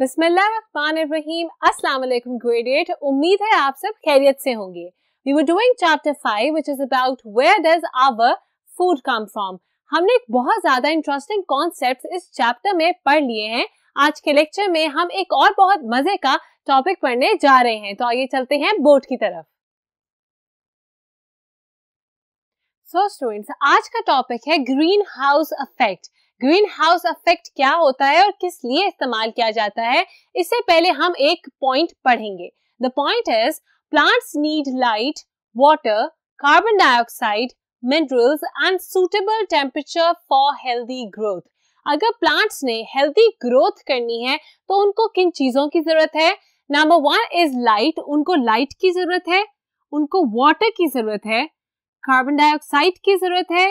बिस्मिल्लाहिर्रहमानिर्रहीम अस्सलाम वालेकुम उम्मीद है आप सब खैरियत से होंगे we are doing chapter 5 which is about where does our food come from हमने एक बहुत ज्यादा इंटरेस्टिंग कॉन्सेप्ट इस चैप्टर में पढ़ लिए हैं आज के लेक्चर में हम एक और बहुत मजे का टॉपिक पढ़ने जा रहे हैं तो आइए चलते हैं बोर्ड की तरफ सो so, स्टूडेंट्स आज का टॉपिक है green house effect green house effect क्या होता है और किस लिए इस्तेमाल किया जाता है इससे पहले हम एक पॉइंट पढ़ेंगे the point is plants need light water carbon dioxide minerals and suitable temperature for healthy growth अगर प्लांट्स ने हेल्दी ग्रोथ करनी है तो उनको किन चीजों की जरूरत है नंबर वन इज लाइट उनको लाइट की जरूरत है उनको वाटर की जरूरत है कार्बन डाइऑक्साइड की जरूरत है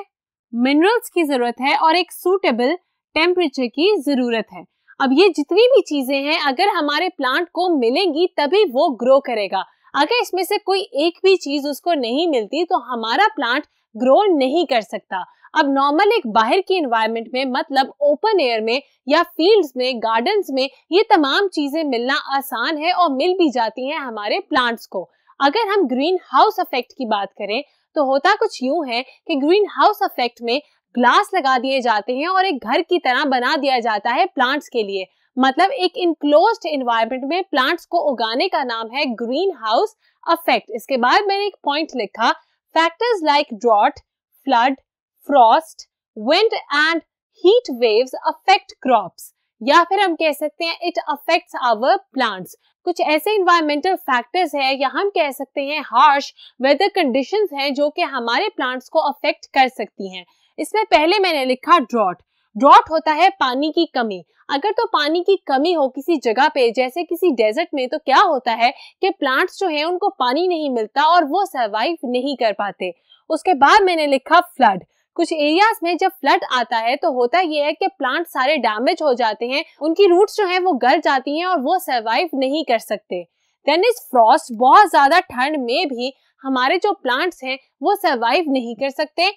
मिनरल्स की जरूरत है और एक सूटेबल टेम्परेचर की जरूरत है अब ये जितनी भी चीजें हैं अगर हमारे प्लांट को मिलेंगी तभी वो ग्रो करेगा अगर इसमें से कोई एक भी चीज उसको नहीं मिलती तो हमारा प्लांट ग्रो नहीं कर सकता अब नॉर्मल एक बाहर की एनवायरनमेंट में मतलब ओपन एयर में या फील्ड्स में गार्डन्स में ये तमाम चीजें मिलना आसान है और मिल भी जाती हैं हमारे प्लांट्स को अगर हम ग्रीन हाउस इफेक्ट की बात करें तो होता कुछ यूं है कि ग्रीन हाउस इफेक्ट में ग्लास लगा दिए जाते हैं और एक घर की तरह बना दिया जाता है प्लांट्स के लिए मतलब एक इनक्लोज इन्वायरमेंट में प्लांट्स को उगाने का नाम है ग्रीन हाउस अफेक्ट इसके बाद मैंने एक पॉइंट लिखा factors like drought flood frost wind and heat waves affect crops या फिर हम कह सकते हैं इट अफेक्ट्स आवर प्लांट्स कुछ ऐसे इन्वायरमेंटल फैक्टर्स हैं या हम कह सकते हैं हार्श वेदर कंडीशंस हैं जो कि हमारे प्लांट्स को अफेक्ट कर सकती हैं इसमें पहले मैंने लिखा ड्रॉट ड्रॉट होता है पानी की कमी अगर तो पानी की कमी हो किसी जगह पे जैसे किसी डेजर्ट में तो क्या होता है कि प्लांट्स जो है उनको पानी नहीं मिलता और वो सर्वाइव नहीं कर पाते उसके बाद मैंने लिखा फ्लड कुछ एरियाज में जब फ्लड आता है तो होता यह है कि प्लांट सारे डैमेज हो जाते हैं उनकी रूट्स जो है वो गल जाती हैं और वो सर्वाइव नहीं कर सकते देन इज फ्रॉस्ट बहुत ज्यादा ठंड में भी हमारे जो प्लांट्स हैं वो सर्वाइव नहीं कर सकते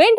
विंड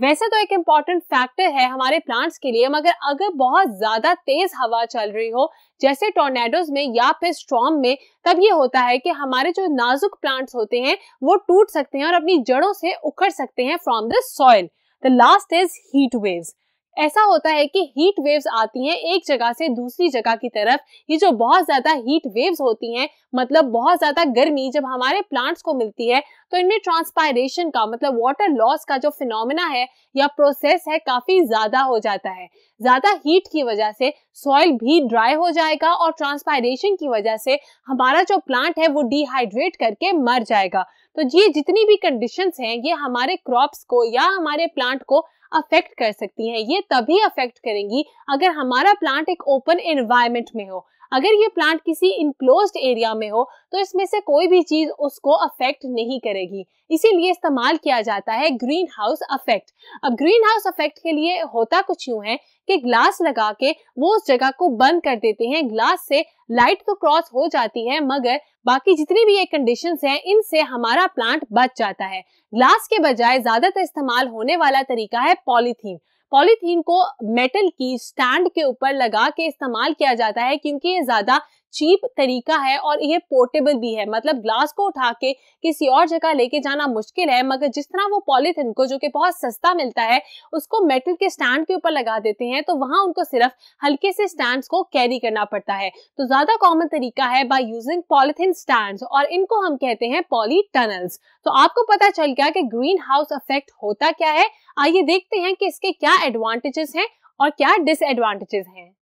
वैसे तो एक इम्पॉर्टेंट फैक्टर है हमारे प्लांट्स के लिए मगर अगर बहुत ज्यादा तेज हवा चल रही हो जैसे टोर्नेडोज में या फिर स्ट्रॉम में तब ये होता है कि हमारे जो नाजुक प्लांट्स होते हैं वो टूट सकते हैं और अपनी जड़ों से उखड़ सकते हैं from the soil the last is heat waves ऐसा होता है कि हीट वेव्स आती हैं एक जगह से दूसरी जगह की तरफ ये जो बहुत ज़्यादा हीट वेव्स होती हैं मतलब बहुत ज़्यादा गर्मी जब हमारे प्लांट्स को मिलती है तो इनमें ट्रांसपायरेशन का मतलब वाटर लॉस का जो फिनोमिना है या प्रोसेस है काफ़ी ज़्यादा हो जाता है ज़्यादा हीट की वजह से सॉइल भी ड्राई हो जाएगा और ट्रांसपायरेशन की वजह से हमारा जो प्लांट है वो डिहाइड्रेट करके मर जाएगा तो ये जितनी भी कंडीशंस हैं ये हमारे क्रॉप्स को या हमारे प्लांट को अफेक्ट कर सकती हैं ये तभी अफेक्ट करेंगी अगर हमारा प्लांट एक ओपन एनवायरमेंट में हो अगर ये प्लांट किसी इनक्लोज एरिया में हो तो इसमें से कोई भी चीज उसको अफेक्ट नहीं करेगी इसीलिए इस्तेमाल किया जाता है ग्रीन हाउस अफेक्ट अब ग्रीन हाउस अफेक्ट के लिए होता कुछ यूं है कि ग्लास लगा के वो उस जगह को बंद कर देते हैं ग्लास से लाइट तो क्रॉस हो जाती है मगर बाकी जितनी भी ये कंडीशन है इनसे हमारा प्लांट बच जाता है ग्लास के बजाय ज्यादातर इस्तेमाल होने वाला तरीका है पॉलीथीन पॉलीथीन को मेटल की स्टैंड के ऊपर लगा के इस्तेमाल किया जाता है क्योंकि ये ज्यादा चीप तरीका है और ये पोर्टेबल भी है मतलब ग्लास को उठा के किसी और जगह लेके जाना मुश्किल है मगर जिस तरह वो पॉलीथिन को जो कि बहुत सस्ता मिलता है उसको मेटल के स्टैंड के ऊपर लगा देते हैं तो वहां उनको सिर्फ हल्के से स्टैंड को कैरी करना पड़ता है तो ज्यादा कॉमन तरीका है बाई यूजिंग पॉलिथिन स्टैंड और इनको हम कहते हैं पॉली टनल्स तो आपको पता चल गया कि ग्रीन हाउस इफेक्ट होता क्या है आइए देखते हैं कि इसके क्या एडवांटेजेस हैं और क्या डिसएडवांटेजेस हैं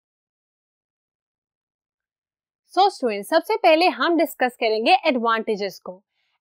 सो so, स्टूडेंट सबसे पहले हम डिस्कस करेंगे एडवांटेजेस को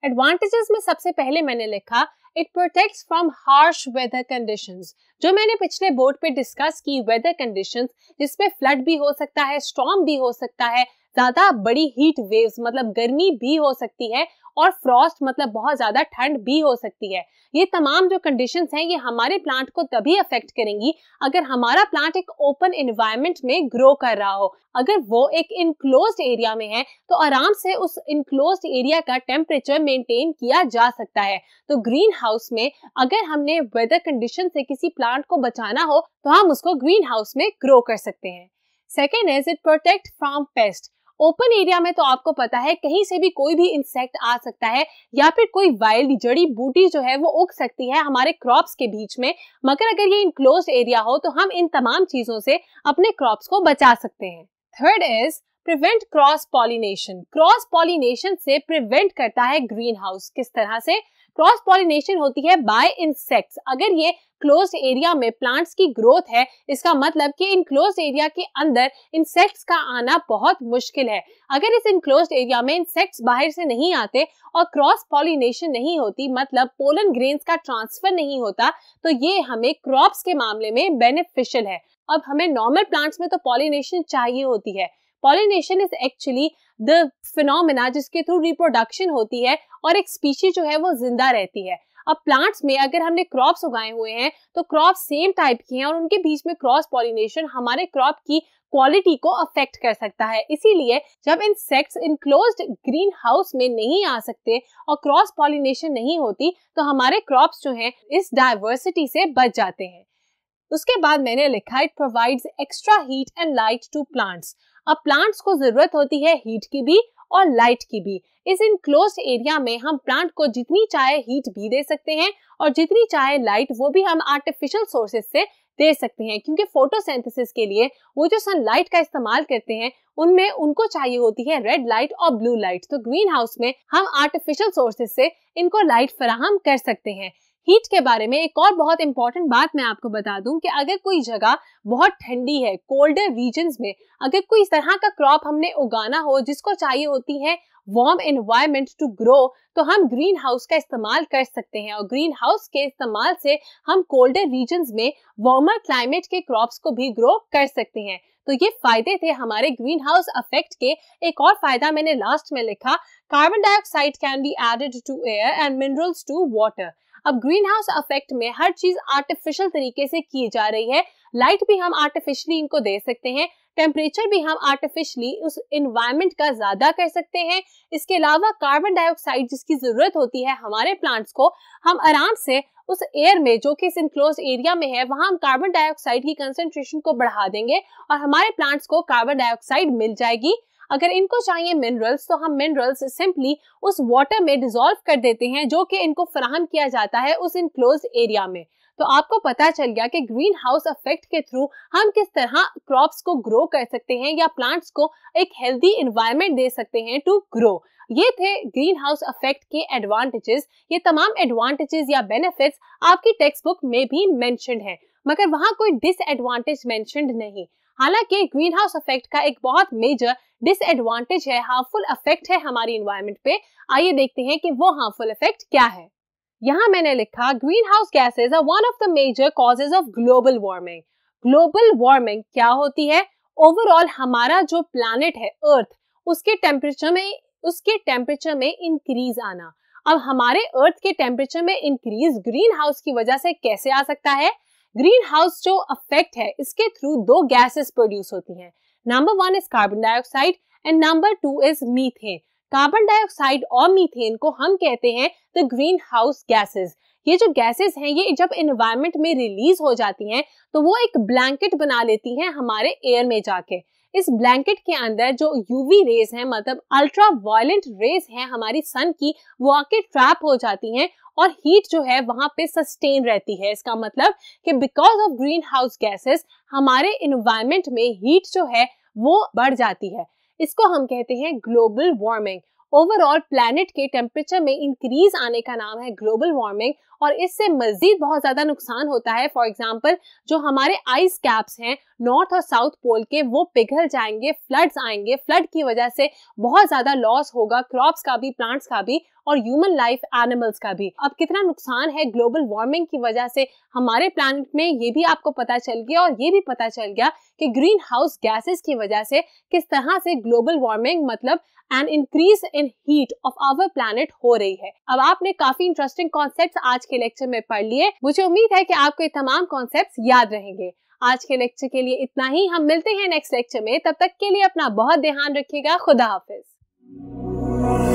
एडवांटेजेस में सबसे पहले मैंने लिखा it protects from harsh weather conditions जो मैंने पिछले बोर्ड पे डिस्कस की वेदर कंडीशंस जिसमें फ्लड भी हो सकता है स्टॉर्म भी हो सकता है ज्यादा बड़ी हीट वेव्स मतलब गर्मी भी हो सकती है और फ्रॉस्ट मतलब बहुत ज्यादा ठंड भी हो सकती है ये तमाम जो कंडीशन हैं ये हमारे प्लांट को तभी अफेक्ट करेंगी अगर हमारा प्लांट एक ओपन इन्वायरमेंट में ग्रो कर रहा हो अगर वो एक इनक्लोज एरिया में है तो आराम से उस इनक्लोज एरिया का टेम्परेचर मेंटेन किया जा सकता है तो ग्रीन हाउस में अगर हमने वेदर कंडीशन से किसी प्लांट को बचाना हो तो हम उसको ग्रीन हाउस में ग्रो कर सकते हैं second is it protect from pest open area में तो आपको पता है कहीं से भी कोई भी इंसेक्ट आ सकता है या फिर कोई वाइल्ड जड़ी बूटी जो है वो उग सकती है हमारे क्रॉप्स के बीच में मगर अगर ये इनक्लोज एरिया हो तो हम इन तमाम चीजों से अपने क्रॉप्स को बचा सकते हैं third is prevent cross pollination cross pollination से प्रिवेंट करता है ग्रीन हाउस किस तरह से क्रॉस पॉलिनेशन होती है बाय इंसेक्ट्स अगर ये क्लोज एरिया में प्लांट्स की ग्रोथ है इसका मतलब कि इनक्लोज एरिया के अंदर इंसेक्ट्स का आना बहुत मुश्किल है अगर इस इनक्लोज एरिया में इंसेक्ट्स बाहर से नहीं आते और क्रॉस पॉलिनेशन नहीं होती मतलब पोलन ग्रेन्स का ट्रांसफर नहीं होता तो ये हमें क्रॉप्स के मामले में बेनिफिशियल है अब हमें नॉर्मल प्लांट्स में तो पॉलिनेशन चाहिए होती है pollination is actually the phenomena जिसके थ्रू रिप्रोडक्शन होती है और एक स्पीशी जो है वो जिंदा रहती है अब प्लांट्स में अगर हमने क्रॉप्स उगाए हुए हैं तो क्रॉप सेम टाइप के हैं और उनके बीच में क्रॉस पॉलिनेशन हमारे क्रॉप की क्वालिटी को अफेक्ट कर सकता है इसीलिए जब इंसेक्ट्स इनक्लोज ग्रीन हाउस में नहीं आ सकते और क्रॉस पॉलिनेशन नहीं होती तो हमारे क्रॉप्स जो हैं इस डाइवर्सिटी से बच जाते हैं उसके बाद मैंने लिखा it provides extra heat and light to plants अब प्लांट्स को जरूरत होती है हीट की भी और लाइट की भी इस इनक्लोज एरिया में हम प्लांट को जितनी चाहे हीट भी दे सकते हैं और जितनी चाहे लाइट वो भी हम आर्टिफिशियल सोर्सेस से दे सकते हैं क्योंकि फोटोसिंथेसिस के लिए वो जो सनलाइट का इस्तेमाल करते हैं उनमें उनको चाहिए होती है रेड लाइट और ब्लू लाइट तो ग्रीन हाउस में हम आर्टिफिशियल सोर्सेस से इनको लाइट फराहम कर सकते हैं हीट के बारे में एक और बहुत इंपॉर्टेंट बात मैं आपको बता दूं कि अगर कोई जगह बहुत ठंडी है कोल्डर रीजन में अगर कोई इस तरह का क्रॉप हमने उगाना हो जिसको चाहिए होती है वार्म एनवायरमेंट टू ग्रो तो हम ग्रीन हाउस का इस्तेमाल कर सकते हैं और ग्रीन हाउस के इस्तेमाल से हम कोल्डर रीजन में वार्मर क्लाइमेट के क्रॉप्स को भी ग्रो कर सकते हैं तो ये फायदे थे हमारे ग्रीन हाउस अफेक्ट के एक और फायदा मैंने लास्ट में लिखा carbon dioxide can be added to air and minerals to water अब ग्रीन हाउस अफेक्ट में हर चीज आर्टिफिशियल तरीके से की जा रही है लाइट भी हम आर्टिफिशियली इनको दे सकते हैं टेम्परेचर भी हम आर्टिफिशियली उस इन्वायरमेंट का ज्यादा कर सकते हैं इसके अलावा कार्बन डाइऑक्साइड जिसकी जरूरत होती है हमारे प्लांट्स को हम आराम से उस एयर में जो कि इस इनक्लोज एरिया में है वहां हम कार्बन डाइऑक्साइड की कंसेंट्रेशन को बढ़ा देंगे और हमारे प्लांट्स को कार्बन डाइऑक्साइड मिल जाएगी अगर इनको चाहिए मिनरल्स तो हम मिनरल्स सिंपली उस वाटर में डिजोल्व कर देते हैं जो कि इनको फराहम किया जाता है उस इनक्लोज एरिया में तो आपको पता चल गया कि ग्रीन हाउस इफेक्ट के थ्रू हम किस तरह क्रॉप्स को ग्रो कर सकते हैं या प्लांट्स को एक हेल्दी इन्वायरमेंट दे सकते हैं टू ग्रो ये थे ग्रीन हाउस इफेक्ट के एडवांटेजेस ये तमाम एडवांटेजेस या बेनिफिट्स आपकी टेक्स्ट बुक में भी मैं है मगर वहाँ कोई डिसएडवांटेज मेंशनड नहीं हालांकि ग्रीन हाउस इफेक्ट का एक बहुत मेजर डिसएडवांटेज है हार्मफुल इफेक्ट है हमारी इन्वायरमेंट पे आइए देखते हैं कि वो हार्मफुल इफेक्ट क्या है यहाँ मैंने लिखा green house gases are one of the major causes of global warming global warming क्या होती है ओवरऑल हमारा जो प्लानट है अर्थ उसके टेम्परेचर में उसके टेम्परेचर में इंक्रीज आना अब हमारे अर्थ के टेम्परेचर में इंक्रीज ग्रीन हाउस की वजह से कैसे आ सकता है ग्रीन हाउस जो अफेक्ट है इसके थ्रू दो गैसेस प्रोड्यूस होती हैं number one is carbon dioxide and number two is methane carbon dioxide और मीथेन को हम कहते हैं द ग्रीन हाउस गैसेज ये जो गैसेस हैं ये जब इन्वायरमेंट में रिलीज हो जाती हैं तो वो एक ब्लैंकेट बना लेती हैं हमारे एयर में जाके इस ब्लैंकेट के अंदर जो यूवी रेज हैं मतलब अल्ट्रा वायलेंट रेज हैं हमारी सन की वो आके ट्रैप हो जाती हैं और हीट जो है वहां पे सस्टेन रहती है इसका मतलब कि because of green house gases हमारे इन्वायरमेंट में हीट जो है वो बढ़ जाती है इसको हम कहते हैं ग्लोबल वार्मिंग ओवरऑल प्लानट के टेम्परेचर में इंक्रीज आने का नाम है ग्लोबल वार्मिंग और इससे मजीद बहुत ज्यादा नुकसान होता है फॉर एग्जाम्पल जो हमारे आइस कैप्स हैं नॉर्थ और साउथ पोल के वो पिघल जाएंगे फ्लड्स आएंगे फ्लड की वजह से बहुत ज्यादा लॉस होगा क्रॉप्स का भी प्लांट्स का भी और ह्यूमन लाइफ एनिमल्स का भी अब कितना नुकसान है ग्लोबल वार्मिंग की वजह से हमारे प्लानट में ये भी आपको पता चल गया और ये भी पता चल गया कि ग्रीन हाउस गैसेस की वजह से किस तरह से ग्लोबल वार्मिंग मतलब an increase in heat of our planet हो रही है अब आपने काफी इंटरेस्टिंग कॉन्सेप्ट आज के लेक्चर में पढ़ लिए मुझे उम्मीद है की आपको ये तमाम कॉन्सेप्ट याद रहेंगे आज के लेक्चर के लिए इतना ही हम मिलते हैं नेक्स्ट लेक्चर में तब तक के लिए अपना बहुत ध्यान रखिएगा खुदा हाफिज